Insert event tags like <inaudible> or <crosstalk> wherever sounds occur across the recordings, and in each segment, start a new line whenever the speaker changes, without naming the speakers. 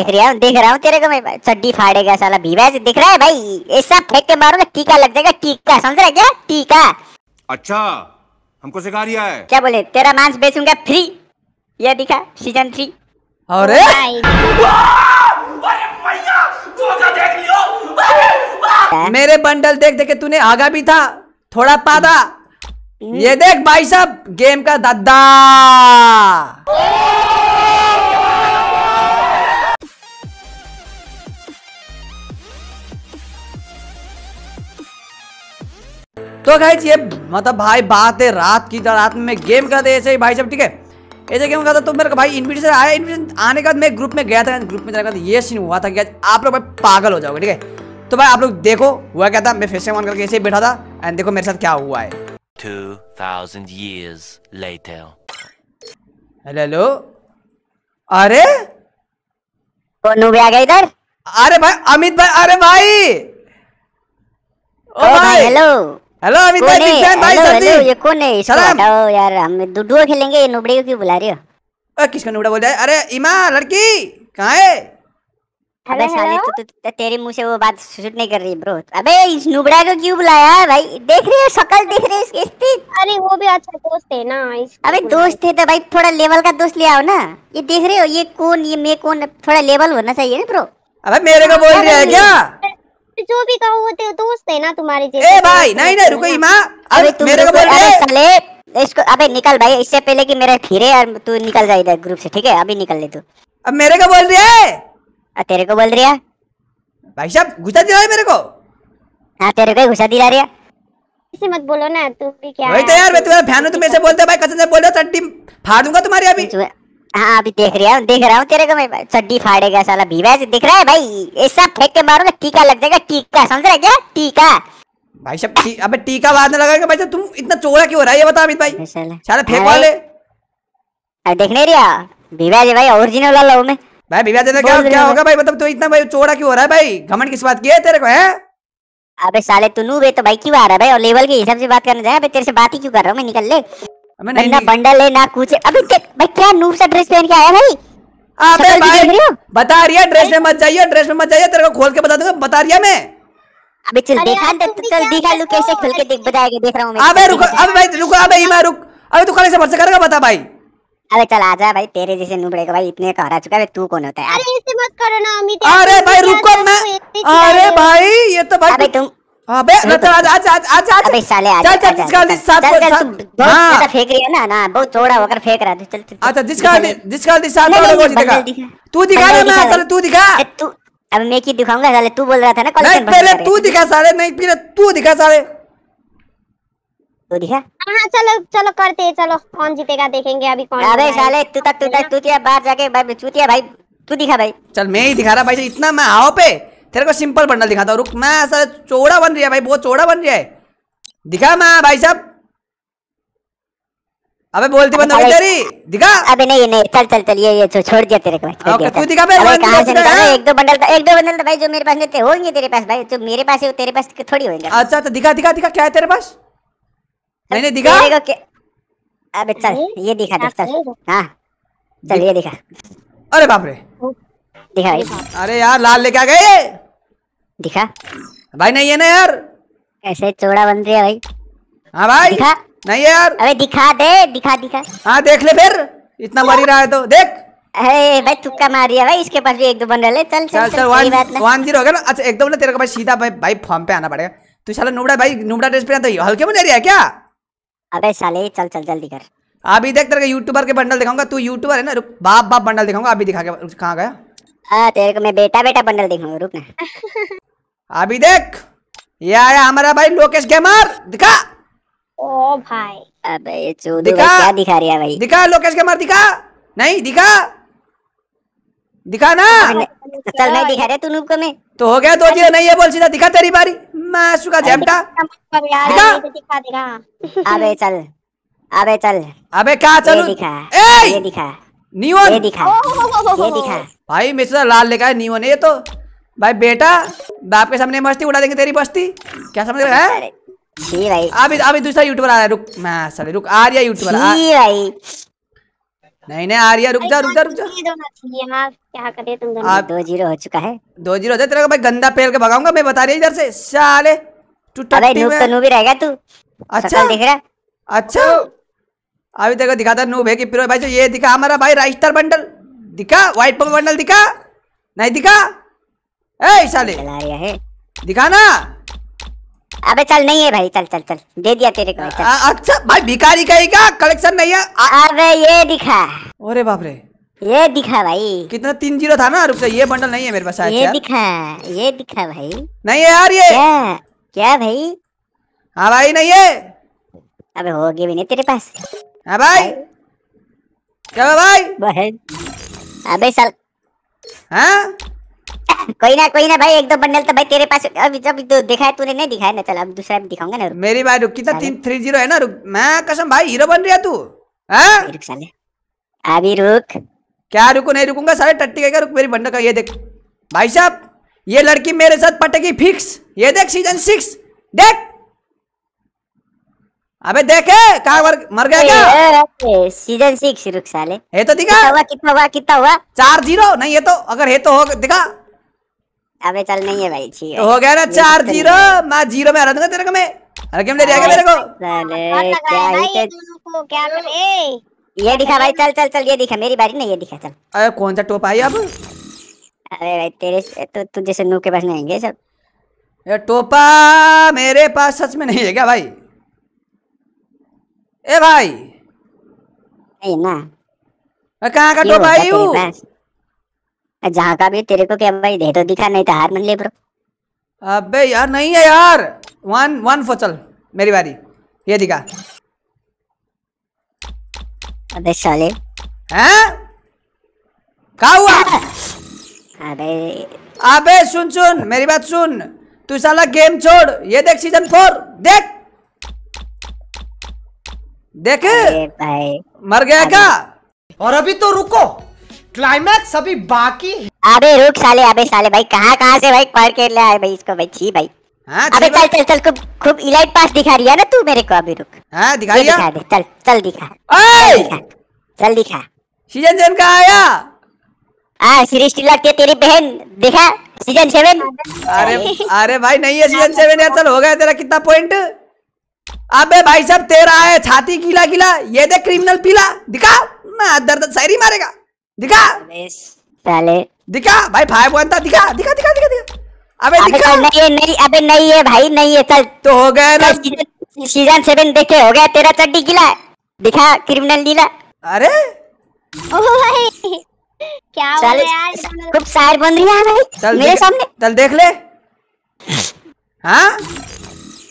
देख रहा हूँ देख रहा हूँ तेरे को मैं चड्डी फाड़ेगा साला भीवा से दिख रहा है भाई ऐसा फेंक के मारो ना टीका लग जाएगा टीका समझ रहे क्या टीका अच्छा हमको सिखा रिया है क्या बोले तेरा मांस बेचूंगा फ्री ये दिखा सीजन थ्री अरे मेरे बंडल देख देखे तूने आगा भी था थोड़ा पादा ये देख भाई साहब गेम का दद्दा तो गाइज ये मतलब भाई बात है रात की तो रात में मैं गेम करते ऐसे ही भाई सब ठीक है ऐसे गेम करता तो मेरे को भाई इन्विटेशन आया इन्विटेशन आने के बाद मैं ग्रुप में गया था ग्रुप में जाने के ये सीन हुआ था कि आज आप लोग भाई पागल हो जाओगे ठीक है तो भाई आप लोग देखो हुआ क्या था मैं फेस ऑन करके ऐसे ही बैठा था एंड देखो मेरे साथ क्या हुआ है हेलो अरे कौन आ गया इधर अरे भाई अमित भाई अरे भाई
ओ भाई हेलो तो हेलो अमिताभ भाई बिग फैन भाई साथी ये
कौन है इसको हटाओ यार हम डुडुआ खेलेंगे ये नुबड़े को क्यों बुला रही हो अरे किसका नुबड़ा बोल रहा है अरे इमा लड़की कहां है अबे साले तू तो-, तो तेरे मुंह से वो बात शूट नहीं कर रही ब्रो अबे इस नुबड़ा को क्यों बुलाया भाई देख रही हो शक्ल देख रही है इसकी स्थिति अरे वो भी अच्छा दोस्त है ना अबे दोस्त है तो भाई थोड़ा लेवल का दोस्त ले आओ ना ये देख रहे हो ये कौन ये मैं कौन थोड़ा लेवल होना चाहिए ना ब्रो अबे मेरे को हाँ, बोल रहा है क्या जो भी कहो वो तेरे तो दोस्त है ना तुम्हारे जैसे ए भाई नहीं नहीं रुको इमा अबे तुम मेरे को बोल रहे साले इसको अबे निकल भाई इससे पहले कि मेरे फिरे और तू निकल जा इधर ग्रुप से ठीक है अभी निकल ले तू अब मेरे को बोल रही है तेरे को बोल रही है भाई साहब गुस्सा दिला रही मेरे को हां तेरे को गुस्सा दिला रही है इसे मत बोलो ना तू भी क्या भाई तो यार मैं तुम्हारा फैन हूं तुम तो ऐसे बोलते हो भाई कसम से बोलो टट्टी फाड़ दूंगा तुम्हारी अभी हाँ अभी देख रहा हूँ देख रहा हूँ तेरे को मैं चड्डी फाड़ेगा साला भी वैसे दिख रहा है भाई ऐसा फेंक के मारो ना टीका लग जाएगा टीका समझ रहे क्या टीका भाई सब टी, अबे टीका बाद में लगाएगा भाई तुम इतना चोरा क्यों हो रहा है ये बता अमित भाई साला फेंक वाले अब देख नहीं रहा भीवा जी भाई ओरिजिनल वाला हूँ मैं भाई भीवा जी तो क्या क्या होगा भाई मतलब तू इतना भाई चोरा क्यों हो रहा है भाई घमंड किस बात की है तेरे को है अबे साले तू नूब है तो भाई क्यों आ रहा है भाई और लेवल के हिसाब से बात करने जाए तेरे से बात ही क्यों कर रहा हूं मैं निकल ले नहीं, ना बंडल है ना कुछ अबे भाई क्या नूब सा ड्रेस पहन के आया भाई अबे भाई बता रिया ड्रेस में मत जाइए ड्रेस में मत जाइए तेरे को खोल के बता दूंगा बता रिया मैं अबे चल देखा तो चल दिखा लू कैसे खोल के देख बताएगा देख रहा हूं मैं अबे रुको अबे भाई रुको अबे हिमा रुक अबे तू खाली से भरसा करेगा बता भाई अबे चल आजा भाई तेरे जैसे नूबड़े को भाई इतने का हरा चुका है तू कौन होता है अरे इससे मत करो ना अमित अरे भाई रुको मैं अरे भाई ये तो भाई अबे तुम हाँ, तो- अबे चल चल चल चल हाँ। तो फेंक रही है ना बहुत होकर फेंक रहा चल चल दिखाऊंगा तू बोल रहा था ना दिखा साले नहीं तू दिखा दिखा हाँ, चलो चलो करते हैं चलो कौन जीतेगा देखेंगे अभी कौन अबे साले तू तू तक बाहर जाके भाई चूतिया भाई तू दिखा भाई चल मैं ही दिखा रहा भाई इतना मैं आओ पे तेरे को सिंपल बंडल दिखाता हूँ रुक मैं ऐसा चौड़ा बन रहा है भाई बहुत चौड़ा बन रहा है दिखा मैं भाई साहब अबे बोलती बंद हो गई तेरी दिखा अबे नहीं नहीं चल चल चल ये ये छोड़ दिया तेरे को छोड़ दिया क्यों दिखा बे कहां से निकाला एक दो बंडल तो, एक दो बंडल तो भाई जो मेरे पास नहीं थे होंगे तेरे पास भाई जो मेरे पास है वो तेरे पास थोड़ी होंगे अच्छा तो दिखा दिखा दिखा क्या है तेरे पास मैंने दिखा अबे चल ये दिखा दे चल हां चल ये दिखा अरे बाप रे दिखा अरे यार लाल लेके आ गए दिखा भाई नहीं है ना यार ऐसे चौड़ा बन रही है भाई हाँ भाई दिखा नहीं है यार अबे दिखा दे दिखा दिखा हाँ देख ले फिर इतना ही रहा है तो देख अरे भाई तुक्का मार भाई इसके पास भी एक दो बन रहे चल चल चल वन जीरो ना अच्छा एकदम ना तेरे को भाई सीधा भाई भाई फॉर्म पे आना पड़ेगा तू साला नुबड़ा भाई नुबड़ा ड्रेस पहना तो हल्के में रही है क्या अबे साले चल चल जल्दी कर अभी देख तेरे यूट्यूबर के बंडल दिखाऊंगा तू यूट्यूबर है ना रुक बाप बाप बंडल दिखाऊंगा अभी दिखा के कहाँ गया हाँ तेरे को मैं बेटा बेटा बंडल दिखाऊंगा रुक ना <laughs> अभी देख ये आया हमारा भाई लोकेश गेमर दिखा ओ भाई अबे ये चोदू दिखा क्या दिखा रहा है भाई दिखा लोकेश गेमर दिखा नहीं दिखा दिखा ना चल मैं दिखा रहा तू को मैं तो हो गया दो जीरो नहीं है बोल सीधा दिखा तेरी बारी मैं सुखा झमटा दिखा दिखा अबे चल अबे चल अबे कहा चल दिखा ए दिखा नियोन ये दिखा ये दिखा भाई मिस्टर तो लाल लेकर नियोन है ये तो भाई बेटा बाप के सामने मस्ती उड़ा देंगे तेरी बस्ती क्या समझ रहे अभी अभी दूसरा यूट्यूबर आ रहा है रुक मैं सर रुक आर्या यूट्यूबर आ भाई नहीं नहीं आर्या रुक जा रुक जा रुक जा क्या करे तुम दो जीरो हो चुका है दो जीरो हो जाए तेरे को भाई गंदा पेल के भगाऊंगा मैं बता रही इधर से साले तू अबे नूब तो नूब ही रहेगा तू अच्छा दिख रहा अच्छा अभी तेरे को दिखाता नूब है कि फिर भाई जो ये दिखा हमारा भाई राइस्टर बंडल दिखा व्हाइट पंप बंडल दिखा नहीं दिखा ए साले चला रहा है दिखाना अबे चल नहीं है भाई चल चल चल दे दिया तेरे को चल। अच्छा भाई भिखारी का ही का कलेक्शन नहीं है आ... अबे ये दिखा अरे बाप रे ये दिखा भाई कितना तीन जीरो था ना रुक ये बंडल नहीं है मेरे पास ये दिखा ये दिखा भाई नहीं है यार ये क्या क्या भाई हाँ भाई नहीं है अबे हो होगी भी नहीं तेरे पास हाँ भाई क्या भाई अबे साल हाँ कोई ना कोई ना भाई एक दो बंडल तो भाई तेरे पास अभी जब तो देखा है तूने नहीं दिखाया ना चल अब दूसरा भी दिखाऊंगा ना मेरी भाई रुक कितना तीन थ्री जीरो है ना रुक मैं कसम भाई हीरो बन रहा तू रुक साले अभी रुक क्या रुको नहीं रुकूंगा सारे टट्टी का रुक मेरी बंडल का ये देख भाई साहब ये लड़की मेरे साथ पटेगी फिक्स ये देख सीजन सिक्स देख अबे देखे कहा मर, मर गया क्या सीजन सिक्स रुक साले ये तो दिखा हुआ कितना हुआ कितना हुआ चार जीरो नहीं ये तो अगर ये तो हो दिखा अबे चल नहीं है भाई ठीक है तो हो गया ना चार तो जीरो मैं जीरो में आ रहा था तेरे को मैं अरे गेम ले रहा है मेरे को अरे क्या है ये दोनों को क्या कर ए ये दिखा भाई चल चल चल ये दिखा मेरी बारी नहीं ये दिखा चल अरे कौन सा टोप आई अब अरे भाई तेरे तो तुझे से नू के पास नहीं आएंगे सब ये टोपा मेरे पास सच में नहीं है क्या भाई ए भाई नहीं ना कहाँ का टोपा आई हूँ जहाँ का भी तेरे को क्या भाई दे तो दिखा नहीं तो हार मन ले ब्रो अबे यार नहीं है यार वन वन फो चल मेरी बारी ये दिखा अबे साले हैं क्या हुआ अबे अबे सुन सुन मेरी बात सुन तू साला गेम छोड़ ये देख सीजन फोर देख देख भाई मर गया क्या और अभी तो रुको क्लाइमैक्स अभी बाकी है अबे रुक साले अबे साले भाई कहां कहां से भाई पढ़ के ले आए भाई इसको भाई छी भाई हां अबे चल चल चल खूब खूब इलाइट पास दिखा रही है ना तू मेरे को अभी रुक हां दिखा दिखा दे चल चल दिखा ओए चल दिखा सीजन सेवन का आया आ श्री स्टीला के तेरी बहन देखा सीजन सेवन अरे अरे भाई नहीं है सीजन सेवन यार चल हो गया तेरा कितना पॉइंट अबे भाई साहब तेरा है छाती गीला गीला ये देख क्रिमिनल पीला दिखा ना दर्द शायरी मारेगा दिखा साले दिखा भाई फाइव वन था दिखा दिखा दिखा दिखा दिखा अबे दिखा नहीं है नहीं अबे नहीं है भाई नहीं है चल तो हो गया ना सीजन सेवन देखे हो गया तेरा चड्डी गिला दिखा क्रिमिनल लीला अरे क्या हो गया खूब शायर बन रही है भाई चल मेरे सामने चल देख ले हाँ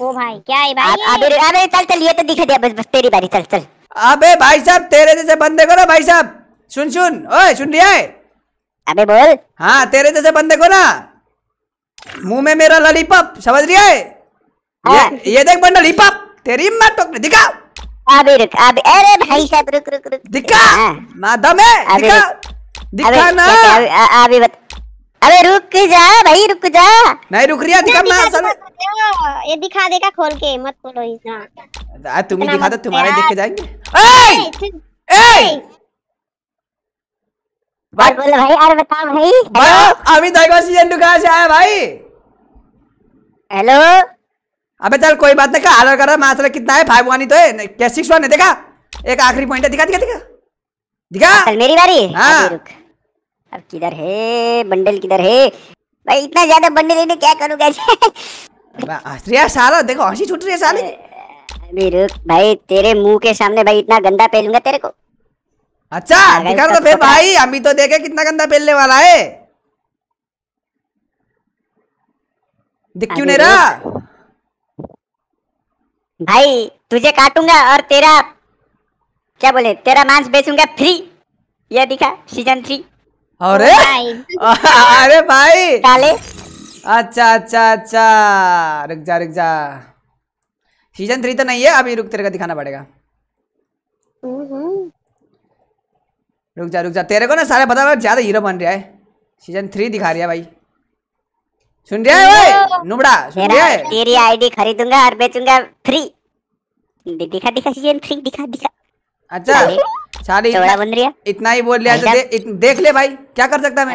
ओ भाई क्या है भाई अबे अबे चल चल ये तो दिखा दिया बस बस तेरी बारी चल चल अबे भाई साहब तेरे जैसे बंदे करो भाई साहब सुन सुन ओए सुन लिया है अबे बोल हाँ तेरे जैसे बंदे को ना मुंह में मेरा लॉलीपॉप समझ लिया है हाँ। ये, ये देख बंडा लॉलीपॉप तेरी माँ टोक दिखा अबे रुक अबे अरे भाई साहब रुक रुक रुक दिखा हाँ। मादम है दिखा दिखा ना अबे बत अबे रुक जा भाई रुक जा नहीं रुक रही दिखा ना साला ये दिखा देगा खोल के मत बोलो इतना तुम ही दिखा दो तुम्हारे दिख जाएंगे ए ए भाई बोलो भाई और भाई भाई का से आया भाई हेलो अबे चल कोई बात नहीं का कर रहा है कितना है फाइव वन ही तो है क्या सिक्स वन है देखा एक आखिरी पॉइंट है दिखा दिखा दिखा दिखा चल मेरी बारी हाँ अब किधर है बंडल किधर है भाई इतना ज्यादा बंडल लेने क्या करूँ <laughs> सारा देखो हंसी छूट रही है साले रुक भाई तेरे मुंह के सामने भाई इतना गंदा पहलूंगा तेरे को अच्छा हाँ, दिखा तो फिर भाई अभी तो देखे कितना गंदा पहनने वाला है दिख क्यों नहीं रहा भाई तुझे काटूंगा और तेरा क्या बोले तेरा मांस बेचूंगा फ्री ये दिखा सीजन थ्री अरे <laughs> अरे भाई काले अच्छा अच्छा अच्छा रुक जा रुक जा सीजन थ्री तो नहीं है अभी रुक तेरे का दिखाना पड़ेगा रुक जा रुक जा तेरे को ना सारे पता है ज़्यादा हीरो बन रहा है सीजन थ्री दिखा रहा है भाई सुन रहा है भाई नुबड़ा सुन रहा है तेरी आईडी खरीदूंगा और बेचूंगा फ्री दिखा दिखा सीजन थ्री दिखा दिखा अच्छा सारी इतना, बन रही है इतना ही बोल लिया तो दे, देख ले भाई क्या कर सकता मैं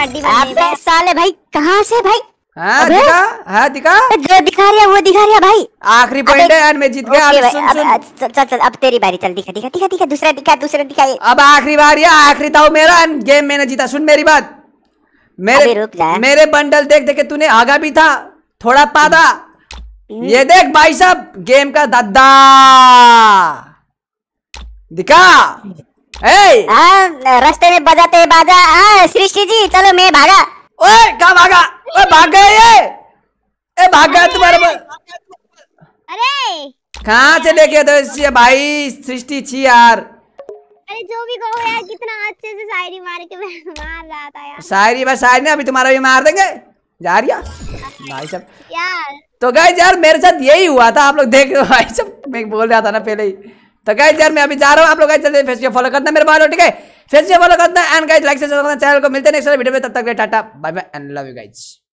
हड्डी साले भाई कहाँ से भाई हाँ, दिखा हाँ, दिखा जो दिखा रही है वो दिखा रही है भाई आखिरी पॉइंट है मैं जीत गया अब चल चल अब तेरी बारी चल दिखा दिखा दिखा दिखा दूसरा दिखा दूसरा दिखा अब आखिरी बार है आखिरी था मेरा गेम मैंने जीता सुन मेरी बात मेरे मेरे बंडल देख देखे तूने आगा भी था थोड़ा पादा हम्म। ये देख भाई साहब गेम का दादा दिखा ए हाँ, रास्ते में बजाते बाजा सृष्टि जी चलो मैं भागा ओए कहा भागा ओए भाग गए ये ए भाग गए तुम्हारे अरे कहाँ से लेके तो इसे भाई सृष्टि छी यार अरे जो भी कहो यार कितना अच्छे से शायरी मार के मार रहा था यार शायरी बस शायरी ना अभी तुम्हारा भी मार देंगे जा रिया भाई साहब यार तो गाइस यार मेरे साथ यही हुआ था आप लोग देख रहे हो भाई साहब मैं बोल रहा था ना पहले ही तो गाइज यार मैं अभी जा रहा हूँ आप लोग जल्दी फेस को फॉलो करना मेरे बाल ठीक है फेस को फॉलो करना एंड गाइज लाइक से चैनल को मिलते हैं नेक्स्ट वीडियो में तब तक tata bye bye and love you guys